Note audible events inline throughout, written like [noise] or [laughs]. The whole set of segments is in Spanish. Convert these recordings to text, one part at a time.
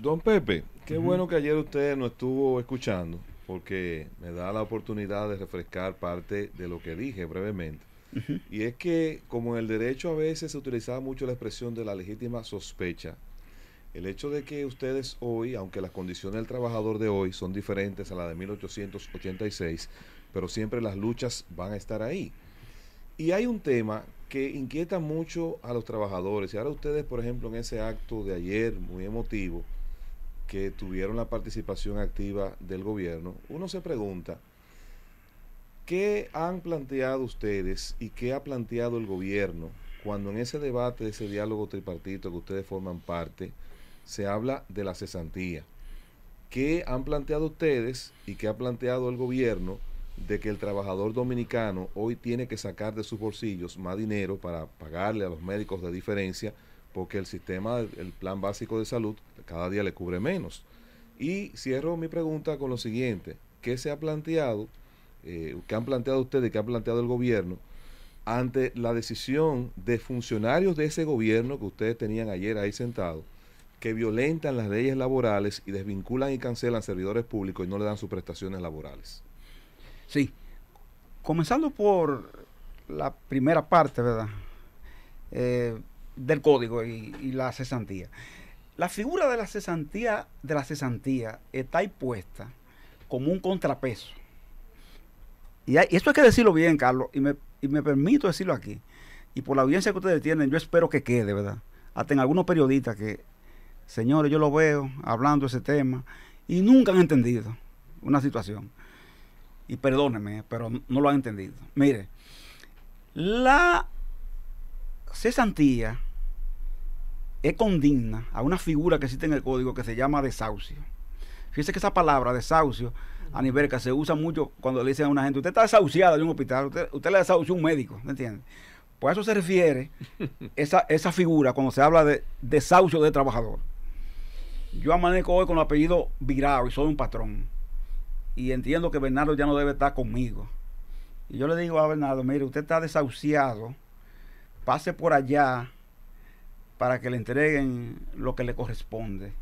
Don Pepe, qué bueno que ayer usted nos estuvo escuchando, porque me da la oportunidad de refrescar parte de lo que dije brevemente. Y es que, como en el derecho a veces se utilizaba mucho la expresión de la legítima sospecha, el hecho de que ustedes hoy, aunque las condiciones del trabajador de hoy son diferentes a las de 1886, pero siempre las luchas van a estar ahí. Y hay un tema que inquieta mucho a los trabajadores. Y ahora ustedes, por ejemplo, en ese acto de ayer muy emotivo, que tuvieron la participación activa del gobierno, uno se pregunta, ¿qué han planteado ustedes y qué ha planteado el gobierno cuando en ese debate, ese diálogo tripartito que ustedes forman parte, se habla de la cesantía? ¿Qué han planteado ustedes y qué ha planteado el gobierno de que el trabajador dominicano hoy tiene que sacar de sus bolsillos más dinero para pagarle a los médicos de diferencia? porque el sistema, el plan básico de salud, cada día le cubre menos. Y cierro mi pregunta con lo siguiente, ¿qué se ha planteado, eh, qué han planteado ustedes, qué ha planteado el gobierno ante la decisión de funcionarios de ese gobierno que ustedes tenían ayer ahí sentados, que violentan las leyes laborales y desvinculan y cancelan servidores públicos y no le dan sus prestaciones laborales? Sí, comenzando por la primera parte, ¿verdad? Eh, del código y, la cesantía. La figura de la cesantía, de la cesantía está impuesta como un contrapeso. Y, esto hay que decirlo bien, Carlos, y me, y me, permito decirlo aquí. Y por la audiencia que ustedes tienen, yo espero que quede, ¿verdad? Hasta en algunos periodistas que, señores, yo lo veo hablando ese tema y nunca han entendido una situación. Y perdónenme, pero no lo han entendido. Mire, la cesantía es condigna a una figura que existe en el código que se llama desahucio. Fíjese que esa palabra desahucio a nivel que se usa mucho cuando le dicen a una gente, usted está desahuciado de un hospital, usted, usted le desahució un médico, ¿me entiende? Pues eso se refiere [laughs] esa, esa figura cuando se habla de desahucio de trabajador. Yo amanezco hoy con el apellido Virado y soy un patrón. Y entiendo que Bernardo ya no debe estar conmigo. Y yo le digo a Bernardo, mire, usted está desahuciado pase por allá para que le entreguen lo que le corresponde.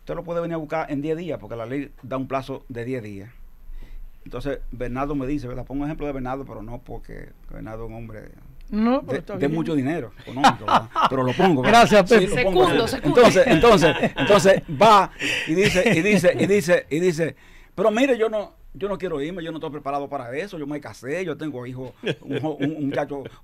Usted lo puede venir a buscar en 10 días, porque la ley da un plazo de 10 días. Entonces, Bernardo me dice, ¿verdad? Pongo un ejemplo de Bernardo, pero no porque Bernardo es un hombre de, mucho dinero económico, [laughs] pero lo pongo. Gracias, Pedro. Entonces, entonces, [laughs] entonces va y dice, y dice, y dice, y dice, pero mire, yo no, yo no quiero irme, yo no estoy preparado para eso, yo me casé, yo tengo hijo un,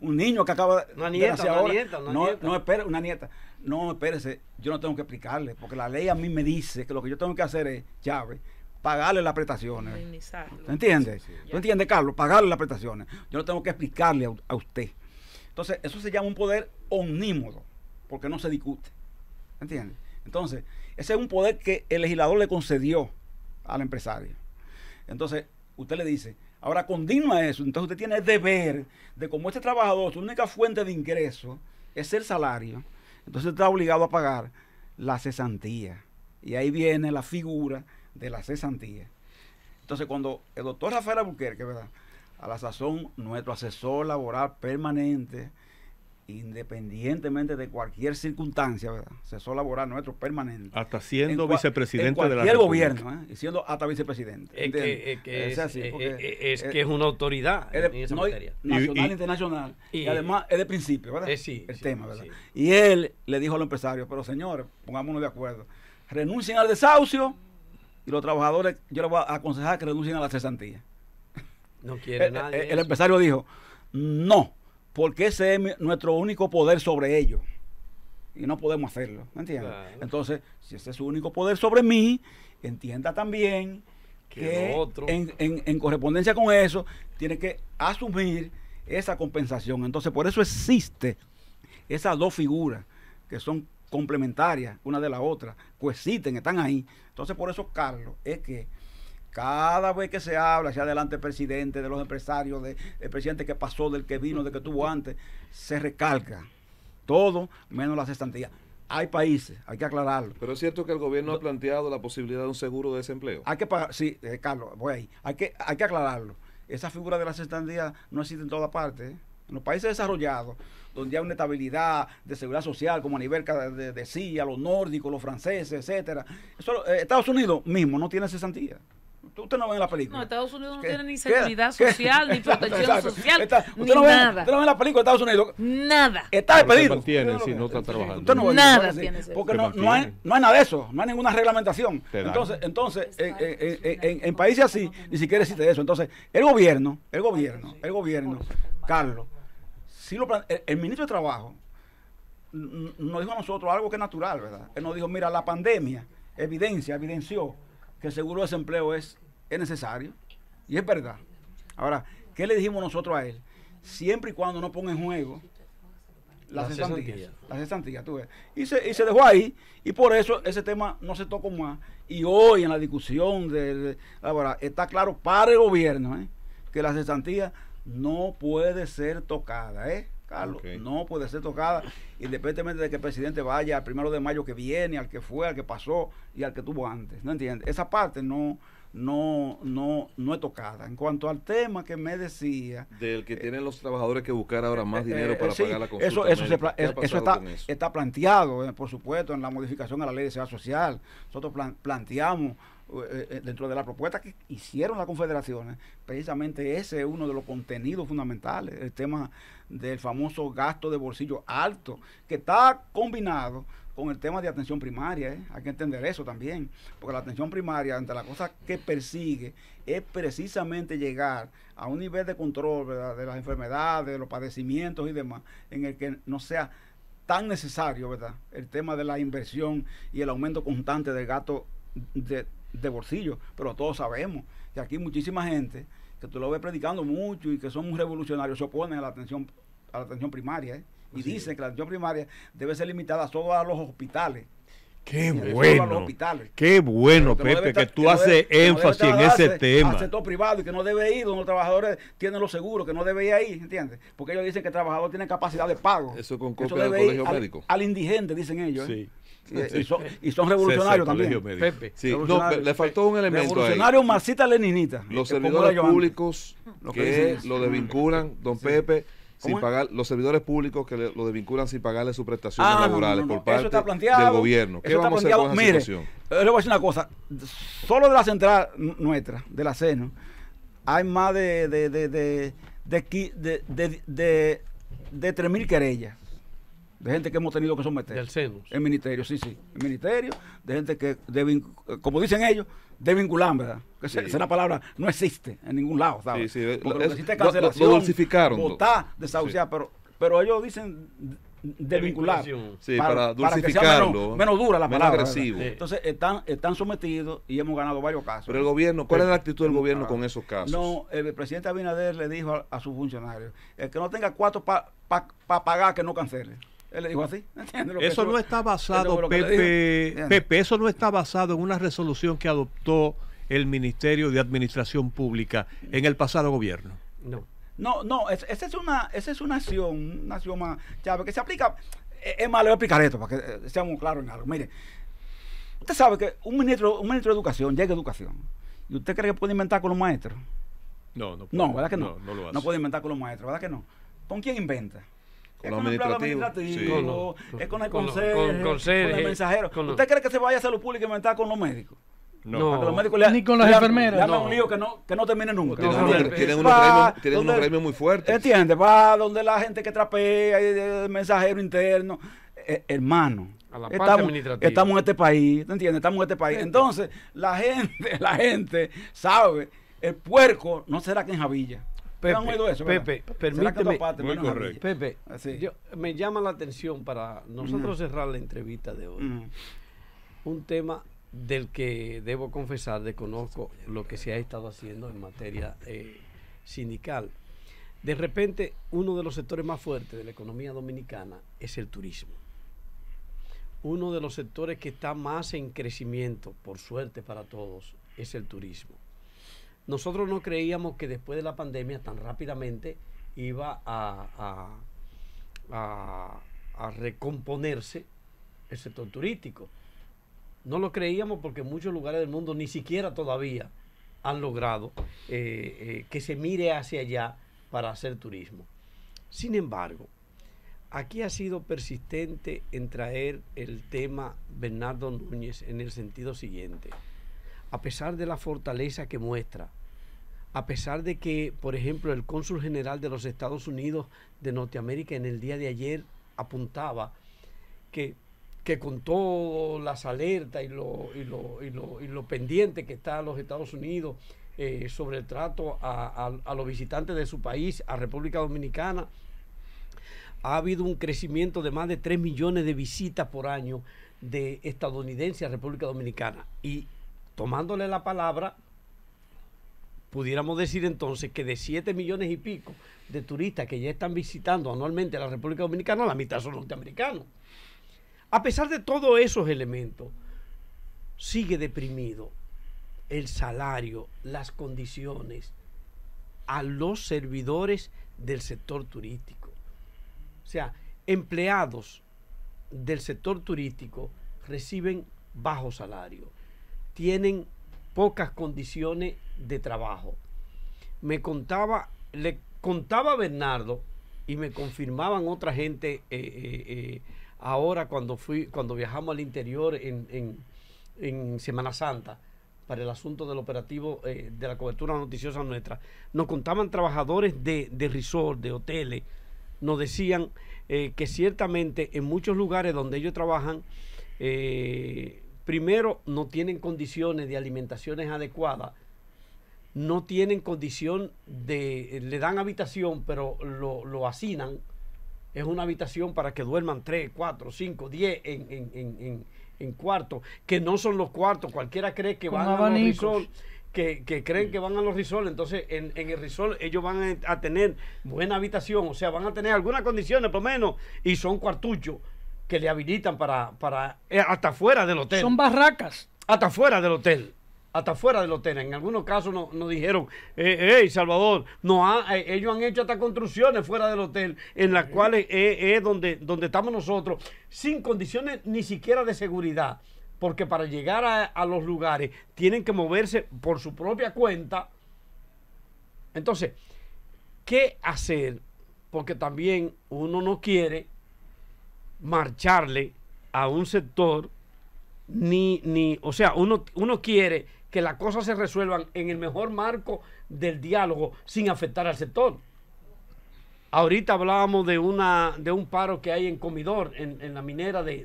un niño que acaba de Una nieta, no, no espere, una nieta. No, espérese, yo no tengo que explicarle, porque la ley a mí me dice que lo que yo tengo que hacer es, Chávez, pagarle las prestaciones. ¿Te entiendes? ¿Entiende, entiendes, Carlos? Pagarle las prestaciones. Yo no tengo que explicarle a, usted. Entonces, eso se llama un poder omnímodo, porque no se discute. ¿Entiendes? Entonces, ese es un poder que el legislador le concedió al empresario. Entonces, usted le dice, ahora continúa eso. Entonces, usted tiene el deber de, como este trabajador, su única fuente de ingreso es el salario. Entonces, está obligado a pagar la cesantía. Y ahí viene la figura de la cesantía. Entonces, cuando el doctor Rafael Albuquerque, ¿verdad? A la sazón, nuestro asesor laboral permanente, independientemente de cualquier circunstancia, se asesor laboral nuestro permanente. Hasta siendo vicepresidente de la gobierno, ¿eh? siendo hasta vicepresidente. Es que es, una autoridad en esa materia. Nacional, e internacional. Y, además es de principio, ¿verdad? Eh, sí, el tema, ¿verdad? Y él le dijo a los empresarios, pero señores, pongámonos de acuerdo, renuncien al desahucio y los trabajadores, yo les voy a aconsejar que renuncien a la cesantía. No quiere [laughs] nadie. el empresario dijo, no porque ese es nuestro único poder sobre ellos. Y no podemos hacerlo, ¿me entiendes? Entonces, si ese es su único poder sobre mí, entienda también que, En, en, correspondencia con eso, tiene que asumir esa compensación. Entonces, por eso existe esas dos figuras que son complementarias una de la otra, coexisten, están ahí. Entonces, por eso, Carlos, es que cada vez que se habla, hacia adelante del presidente, de los empresarios, del presidente que pasó, del que vino, del que tuvo antes, se recalca todo menos las estantías Hay países, hay que aclararlo. Pero es cierto que el gobierno ha planteado la posibilidad de un seguro de desempleo. Hay que sí, eh, Carlos, voy ahí. Hay que, hay que aclararlo. Esa figura de las estanterías no existe en toda parte. ¿eh? En los países desarrollados, donde hay una estabilidad de seguridad social, como a nivel de de los nórdicos, los franceses, etcétera. Eh, Estados Unidos mismo no tiene cesantía usted no ve en la película. No, Estados Unidos no tiene ni seguridad social, ni [laughs] protección social, usted ni no ve, nada. Usted no ve en la película de Estados Unidos. Nada. Está despedido. No tiene, si no está trabajando. Usted no ve, nada tiene Porque no, no, hay, no hay nada de eso, no hay ninguna reglamentación. Entonces, entonces eh, eh, eh, en, países así ni siquiera existe eso. Entonces, el gobierno, el gobierno, el gobierno, Carlos, lo el, el ministro de Trabajo nos dijo a nosotros algo que es natural, ¿verdad? Él nos dijo, mira, la pandemia evidencia, evidenció que el seguro de desempleo es, es necesario. Y es verdad. Ahora, ¿qué le dijimos nosotros a él? Siempre y cuando no ponga en juego la cesantía Y se, dejó ahí. Y por eso ese tema no se tocó más. Y hoy en la discusión de, ahora, está claro para el gobierno ¿eh? que la cesantía no puede ser tocada. ¿eh? No puede ser tocada, independientemente de que el presidente vaya al primero de mayo que viene, al que fue, al que pasó y al que tuvo antes. ¿No entiendes? Esa parte no, no, no, no es tocada. En cuanto al tema que me decía. Del que eh, tienen los trabajadores que buscar ahora más eh, dinero eh, para pagar la consulta. Eso, está, planteado, por supuesto, en la modificación a la ley de seguridad social. Nosotros planteamos eh, eh, dentro de la propuesta que hicieron las confederaciones, precisamente ese es uno de los contenidos fundamentales, el tema del famoso gasto de bolsillo alto, que está combinado con el tema de atención primaria. ¿eh? Hay que entender eso también, porque la atención primaria, entre las cosas que persigue, es precisamente llegar a un nivel de control de las enfermedades, de los padecimientos y demás, en el que no sea tan necesario ¿verdad? el tema de la inversión y el aumento constante del gasto de de bolsillo, pero todos sabemos que aquí muchísima gente que tú lo ves predicando mucho y que son muy revolucionarios, se oponen a la atención, a la atención primaria ¿eh? y dicen que la atención primaria debe ser limitada solo a los hospitales. Qué bueno. Qué bueno, Pepe, que tú haces énfasis en ese tema. privado y que no debe ir donde los trabajadores tienen los seguros, que no debe ir ahí, ¿entiendes? Porque ellos dicen que el trabajador tiene capacidad de pago. Eso con copia colegio médico. Al, indigente, dicen ellos. ¿eh? Sí. Y, son, revolucionarios también. le faltó un elemento. Revolucionarios masita Leninita Los servidores públicos que, lo desvinculan, don Pepe sin pagar los servidores públicos que lo desvinculan sin pagarle sus prestaciones ah, laborales por parte del gobierno. Mire, Le voy a decir una cosa. Solo de la central nuestra, de la seno hay más de de de, de, de, de 3.000 querellas de gente que hemos tenido que someter. Del CEDUS. El ministerio, sí, sí. El ministerio, de gente que, como dicen ellos, de ¿verdad? Que es Esa palabra no existe en ningún lado, ¿sabes? Sí, lo existe cancelación. dulcificaron. Votar, desahuciar, pero, pero ellos dicen desvincular, para, dulcificarlo. menos, dura la palabra. Entonces están, están sometidos y hemos ganado varios casos. Pero el gobierno, ¿cuál es la actitud del gobierno ah. con esos casos? No, el presidente Abinader le dijo a, sus funcionarios, el que no tenga cuatro para pagar, que no cancele. [laughs] eso no está basado, Pepe, Pepe, eso no está basado en una resolución que adoptó el Ministerio de Administración Pública en el pasado gobierno. No. No, no, esa es una, es una acción, una acción más chave que se aplica. Eh, es a explicar esto para que eh, seamos claros en algo. Mire, usted sabe que un ministro, un ministro de educación llega a educación. ¿Y usted cree que puede inventar con los maestros? No, no puede. No, ¿verdad que no? no, lo hace. no puede inventar con los maestros, ¿verdad que no? ¿Con quién inventa? con, con el administrativo, es con el consejo, con, el mensajero. ¿Usted cree que se vaya a salud pública y me está con los médicos? No. los Médicos, ni con las le, enfermeras. Dame no. un lío que no, que no termine nunca. tienen, unos, premios, tienen muy fuertes. ¿Entiendes? Va donde la gente que trapea, eh, el mensajero interno, eh, hermano. estamos, en este país, Estamos en este país. Entonces, la gente, [laughs] la gente sabe, el puerco no será que en Javilla. Pepe, permíteme. Pepe, me llama la atención para nosotros cerrar la entrevista de hoy. Un tema del que debo confesar, desconozco lo que se ha estado haciendo en materia eh, sindical. De repente, uno de los sectores más fuertes de la economía dominicana es el turismo. Uno de los sectores que está más en crecimiento, por suerte para todos, es el turismo. Nosotros no creíamos que después de la pandemia tan rápidamente iba a, recomponerse el sector turístico. No lo creíamos porque muchos lugares del mundo ni siquiera todavía han logrado eh, eh, que se mire hacia allá para hacer turismo. Sin embargo, aquí ha sido persistente en traer el tema Bernardo Núñez en el sentido siguiente a pesar de la fortaleza que muestra, a pesar de que, por ejemplo, el cónsul general de los Estados Unidos de Norteamérica en el día de ayer apuntaba que, que con todas las alertas y lo, pendiente que están los Estados Unidos eh, sobre el trato a, los visitantes de su país, a República Dominicana, ha habido un crecimiento de más de 3 millones de visitas por año de estadounidenses a República Dominicana. Y tomándole la palabra, pudiéramos decir entonces que de 7 millones y pico de turistas que ya están visitando anualmente la República Dominicana, la mitad son norteamericanos. A pesar de todos esos elementos, sigue deprimido el salario, las condiciones a los servidores del sector turístico. O sea, empleados del sector turístico reciben bajo salario tienen pocas condiciones de trabajo. Me contaba, le contaba Bernardo y me confirmaban otra gente eh, eh, eh, ahora cuando fui, cuando viajamos al interior en, Semana Santa para el asunto del operativo de la cobertura noticiosa nuestra, nos contaban trabajadores de, resort, de hoteles, nos decían que ciertamente en muchos lugares donde ellos trabajan, primero no tienen condiciones de alimentaciones adecuadas, no tienen condición de, eh, le dan habitación, pero lo, lo hacinan. Es una habitación para que duerman 3, 4, 5, 10 en, en, cuartos, que no son los cuartos. Cualquiera cree que van a los risoles. que, creen que van a los risol Entonces, en, el risol ellos van a tener buena habitación, o sea, van a tener algunas condiciones por lo menos, y son cuartuchos que le habilitan para, eh, hasta fuera del hotel. Son barracas. Hasta fuera del hotel. Hasta fuera del hotel. En algunos casos nos dijeron, eh, hey, Salvador, no eh, ellos han hecho hasta construcciones fuera del hotel, en las cuales es donde, donde estamos nosotros, sin condiciones ni siquiera de seguridad. Porque para llegar a los lugares tienen que moverse por su propia cuenta. Entonces, ¿qué hacer? Porque también uno no quiere marcharle a un sector, ni, ni o sea, uno, uno quiere que las cosas se resuelvan en el mejor marco del diálogo sin afectar al sector. Ahorita hablábamos de, una, de un paro que hay en Comidor, en, la minera de,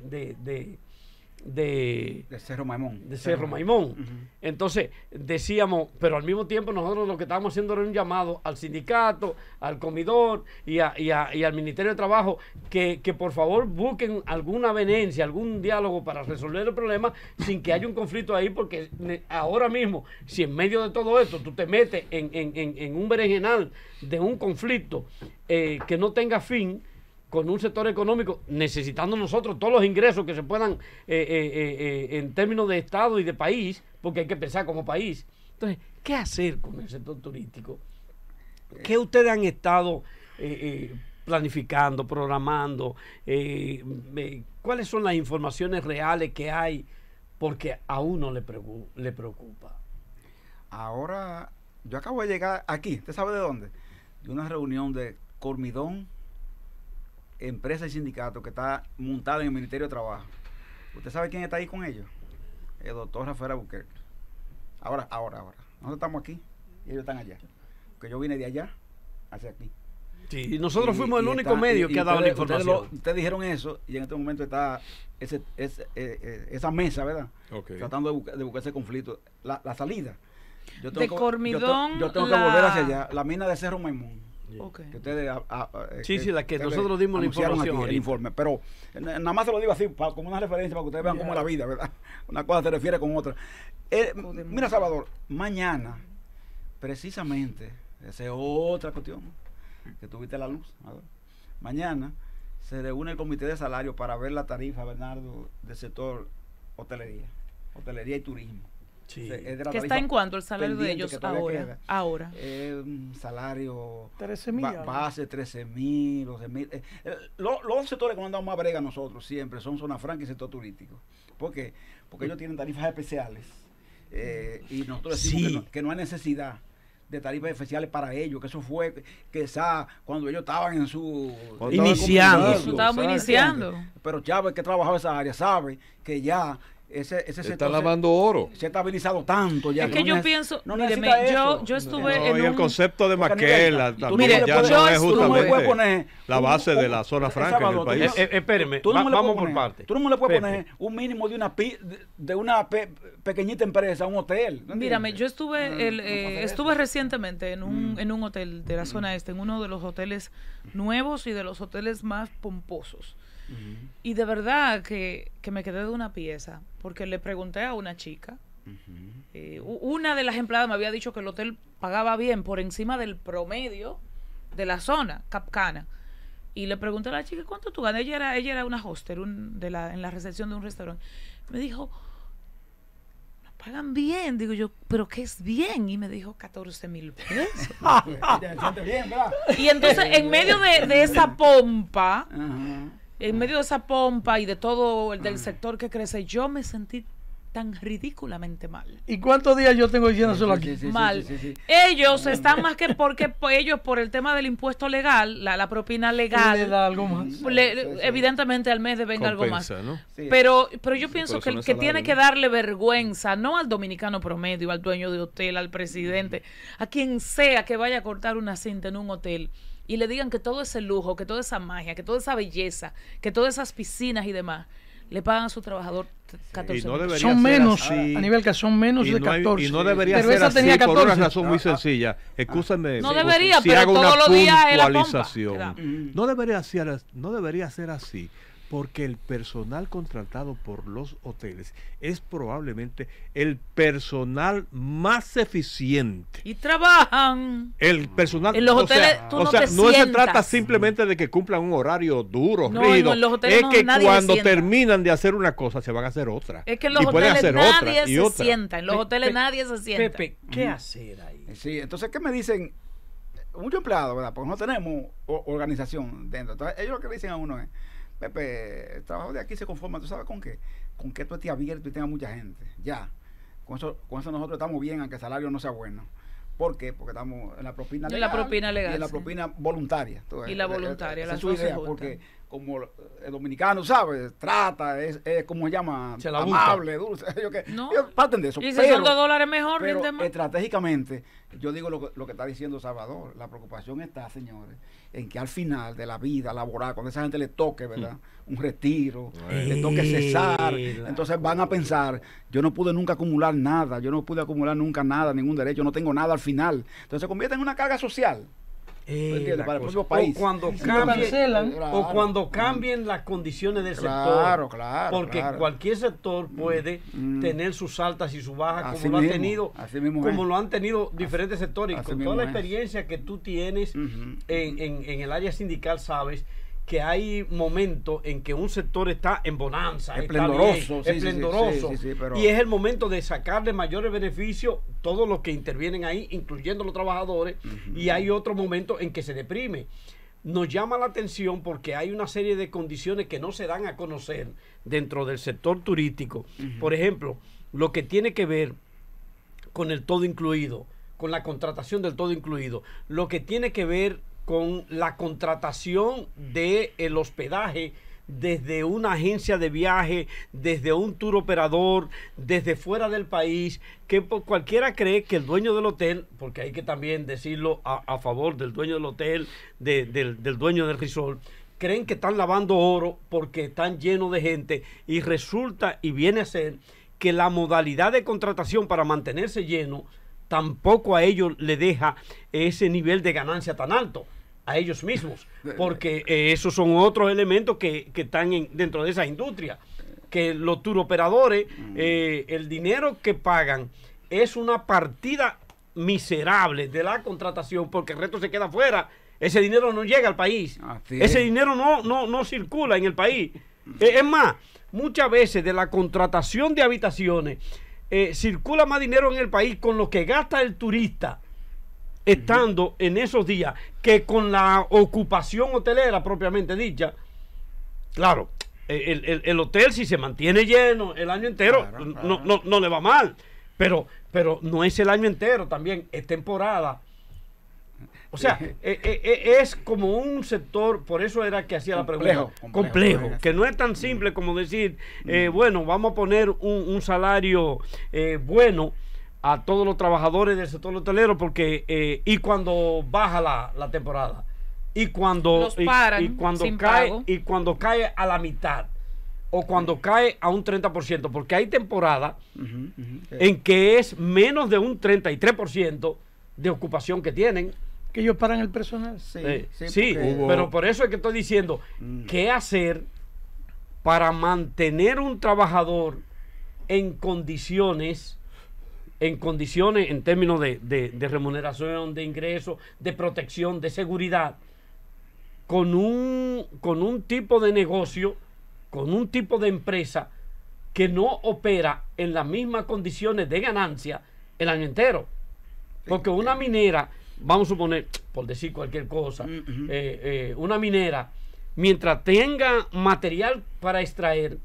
de, Cerro Maimón. De Cerro Maimón. Entonces, decíamos, pero al mismo tiempo nosotros lo que estábamos haciendo era un llamado al sindicato, al comidor y, al Ministerio de Trabajo que, por favor busquen alguna venencia, algún diálogo para resolver el problema sin que haya un conflicto ahí, porque ahora mismo, si en medio de todo esto tú te metes en, un berenjenal de un conflicto eh, que no tenga fin, con un sector económico necesitando nosotros todos los ingresos que se puedan eh, eh, eh, en términos de Estado y de país, porque hay que pensar como país. Entonces, ¿qué hacer con el sector turístico? ¿Qué ustedes han estado planificando, programando? ¿Cuáles son las informaciones reales que hay? Porque a uno le, le preocupa. Ahora, yo acabo de llegar aquí, ¿usted sabe de dónde? De una reunión de Cormidón empresa y sindicato que está montado en el Ministerio de Trabajo. ¿Usted sabe quién está ahí con ellos? El doctor Rafael Albuquerque. Ahora, ahora, ahora. Nosotros estamos aquí y ellos están allá. Porque yo vine de allá hacia aquí. y nosotros fuimos el único medio que ha dado la información. Ustedes, dijeron eso y en este momento está ese, eh, eh, esa mesa, ¿verdad? Tratando de, buscar, ese conflicto, la, salida. Yo tengo Cormidón. Yo, tengo, que volver hacia allá, la mina de Cerro Maimón. Que ustedes, eh, sí, sí, la que nosotros dimos la el informe. Pero eh, nada más se lo digo así, como una referencia para que ustedes vean cómo es la vida, ¿verdad? [laughs] Una cosa se refiere con otra. Eh, mira, Salvador, mañana, precisamente, esa es otra cuestión que tuviste la luz. Mañana se reúne el comité de salario para ver la tarifa, Bernardo, del sector hotelería, hotelería y turismo. ¿Qué está en cuanto el salario de ellos ahora? Queda. ahora. Eh, salario 13 mil. base 13 mil, eh, eh, los, los, sectores que nos han dado más brega nosotros siempre son zona franca y sector turístico. ¿Por qué? Porque ellos tienen tarifas especiales y nosotros decimos que, no, hay necesidad de tarifas especiales para ellos, que eso fue esa cuando ellos estaban en su... Iniciando. Estábamos iniciando. Pero Chávez que trabajaba esa área sabe que ya se está lavando oro. Se ha estabilizado tanto ya. Es que, yo pienso, no yo, yo estuve en y el concepto de Maquela no poner, la base de la zona franca sábado, país. Eh, eh, espéreme, vamos por parte. Tú no le puedes poner un mínimo de una de una pequeñita empresa, un hotel. Mírame, yo estuve eh, estuve recientemente en un mm. en un hotel de la mm. zona este, en uno de los hoteles nuevos y de los hoteles más pomposos y de verdad que, me quedé de una pieza, porque le pregunté a una chica, eh, una de las empleadas me había dicho que el hotel pagaba bien por encima del promedio de la zona capcana. Y le pregunté a la chica, ¿cuánto tú ganas? Ella era, ella era una hoster en la recepción de un restaurante. Me dijo, nos pagan bien. Digo yo, ¿pero qué es bien? Y me dijo, 14 mil pesos. [laughs] y entonces, en medio de, esa pompa en medio de esa pompa y de todo el del mm. sector que crece, yo me sentí tan ridículamente mal. ¿Y cuántos días yo tengo diciendo solo aquí? mal. Ellos están más que porque [laughs] ellos por el tema del impuesto legal, la, propina legal. Le da algo más. evidentemente al mes de venga algo más. Pero, pero yo pienso que que tiene que darle vergüenza, no al dominicano promedio, al dueño de hotel, al presidente, a quien sea que vaya a cortar una cinta en un hotel y le digan que todo ese lujo, que toda esa magia, que toda esa belleza, que todas esas piscinas y demás, le pagan a su trabajador 14 sí, no Son menos, así, a nivel que son menos de 14. y no debería pero ser esa así tenía 14. por una razón muy ah, ah. sencilla. Excúsenme. si pero hago todos una los días puntualización. La no, debería ser, no debería ser así porque el personal contratado por los hoteles es probablemente el personal más eficiente. Y trabajan. El personal. En los hoteles, o sea, tú no, o sea, no se trata simplemente de que cumplan un horario duro, no, No, en los hoteles es que cuando terminan de hacer una cosa, se van a hacer otra. Es que en los hoteles nadie se, sienta. En los hoteles nadie se sienta. Pepe, ¿qué hacer ahí? Sí, entonces, ¿qué me dicen? Muchos empleados, ¿verdad? Porque no tenemos organización dentro. Entonces, ellos lo que dicen a uno es. Pepe, el trabajo de aquí se conforma, ¿tú sabes con qué? Con que esto esté abierto y tenga mucha gente. Ya. Con eso, con eso nosotros estamos bien, aunque el salario no sea bueno. ¿Por qué? Porque estamos en la propina legal. Y la propina legal. en la propina voluntaria. y la voluntaria, la suya. porque como el dominicano, sabe Trata, es, como se llama, amable, dulce. [laughs] no. parten de eso. Y dólares mejor, estratégicamente, yo digo lo, que está diciendo Salvador. La preocupación está, señores, en que al final de la vida laboral, cuando esa gente le toque, ¿verdad? Mm. Un retiro, le toque cesar. Entonces van a pensar, yo no pude nunca acumular nada, yo no pude acumular nunca nada, ningún derecho, no tengo nada al final. Entonces se convierte en una carga social. Eh, o, Cuando o cuando cambien las condiciones del sector. porque cualquier sector mm, puede mm. tener sus altas y sus bajas, como lo han tenido, como lo han tenido diferentes sectores. con toda la experiencia que tú tienes en, en, el área sindical, sabes que hay momentos en que un sector está en bonanza, esplendoroso, y es el momento de sacarle mayores beneficios todos los que intervienen ahí, incluyendo los trabajadores, y hay otro momento en que se deprime. Nos llama la atención porque hay una serie de condiciones que no se dan a conocer dentro del sector turístico. Por ejemplo, lo que tiene que ver con el todo incluido, con la contratación del todo incluido, lo que tiene que ver con la contratación del el hospedaje desde una agencia de viaje, desde un tour operador, desde fuera del país, que cualquiera cree que el dueño del hotel, porque hay que también decirlo a, favor del dueño del hotel, del, dueño del resort, creen que están lavando oro porque están llenos de gente y resulta y viene a ser que la modalidad de contratación para mantenerse lleno tampoco a ellos le deja ese nivel de ganancia tan alto a ellos mismos, [laughs] porque eh, esos son otros elementos que, están dentro de esa industria, que los turoperadores, mm. eh, el dinero que pagan es una partida miserable de la contratación, porque el resto se queda fuera, ese dinero no llega al país, ese dinero no, no, circula en el país. Eh, es más, muchas veces de la contratación de habitaciones, circula más dinero en el país con lo que gasta el turista estando en esos días que con la ocupación hotelera propiamente dicha, claro, el, hotel si se mantiene lleno el año entero, No, le va mal, pero, pero no es el año entero también, es temporada. O sea, e, e, e, es como un sector, por eso era que hacía la pregunta, complejo, que no es tan simple como decir, eh, mm. bueno, vamos a poner un, un salario eh, bueno a todos los trabajadores del sector hotelero porque eh, y cuando baja la, temporada y cuando y, cuando cae y cuando cae a la mitad o cuando cae a un 30% porque hay temporada en que es menos de un 33% de ocupación que tienen que ellos paran el personal sí eh, sí, pero por eso es que estoy diciendo qué hacer para mantener un trabajador en condiciones en condiciones, en términos de, remuneración, de ingreso, de protección, de seguridad, con un, con un tipo de negocio, con un tipo de empresa que no opera en las mismas condiciones de ganancia el año entero. Porque una este. minera, vamos a suponer, por decir cualquier cosa, mm, eh, eh, una minera, mientras tenga material para extraer,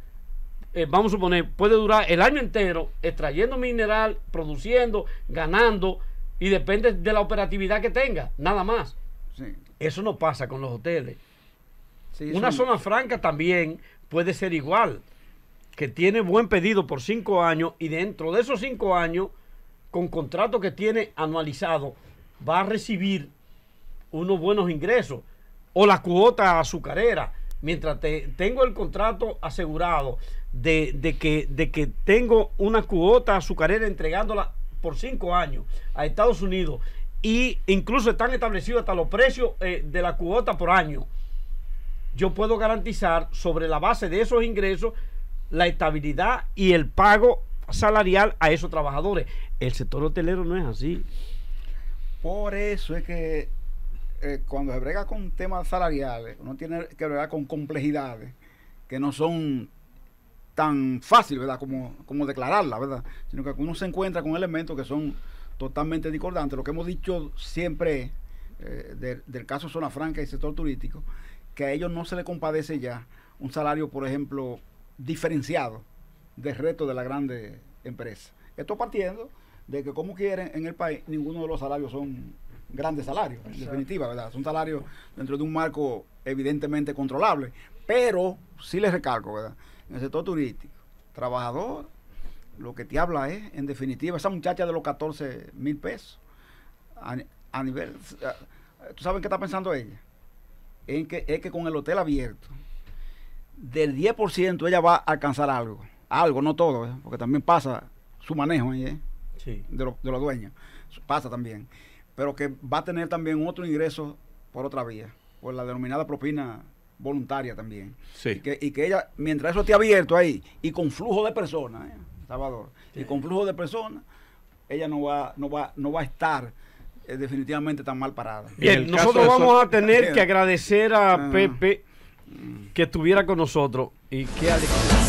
eh, vamos a suponer, puede durar el año entero extrayendo mineral, produciendo, ganando, y depende de la operatividad que tenga, nada más. Eso no pasa con los hoteles. Una zona franca también puede ser igual, que tiene buen pedido por cinco años y dentro de esos cinco años, con contrato que tiene anualizado, va a recibir unos buenos ingresos o la cuota azucarera. Mientras tengo el contrato asegurado, de, que, de que tengo una cuota azucarera entregándola por cinco años a Estados Unidos y incluso están establecidos hasta los precios eh, de la cuota por año, yo puedo garantizar sobre la base de esos ingresos la estabilidad y el pago salarial a esos trabajadores. El sector hotelero no es así. Por eso es que eh, cuando se brega con temas salariales, uno tiene que bregar con complejidades que no son tan fácil, ¿verdad? Como, como declararla, ¿verdad? Sino que uno se encuentra con elementos que son totalmente discordantes. Lo que hemos dicho siempre eh, del caso Zona Franca y sector turístico, que a ellos no se les compadece ya un salario, por ejemplo, diferenciado del resto de la grande empresa. Esto partiendo de que como quieren en el país, ninguno de los salarios son grandes salarios, en definitiva, ¿verdad? Son salarios dentro de un marco evidentemente controlable, pero sí les recalco, ¿verdad? en el sector turístico, trabajador, lo que te habla es, en definitiva, esa muchacha de los 14 mil pesos, a, nivel, ¿tú sabes qué está pensando ella? En que, es que con el hotel abierto, del 10% ella va a alcanzar algo, algo, no todo, ¿eh? porque también pasa su manejo ¿eh? de, de los dueños, pasa también, pero que va a tener también otro ingreso por otra vía, por la denominada propina voluntaria también. Y, que, ella, mientras eso esté abierto ahí, y con flujo de personas, ¿eh? Salvador, y con flujo de personas, ella no va, no va, no va a estar eh, definitivamente tan mal parada. Bien, nosotros vamos a tener que [laughs] agradecer a ah. Pepe que estuviera con nosotros y que...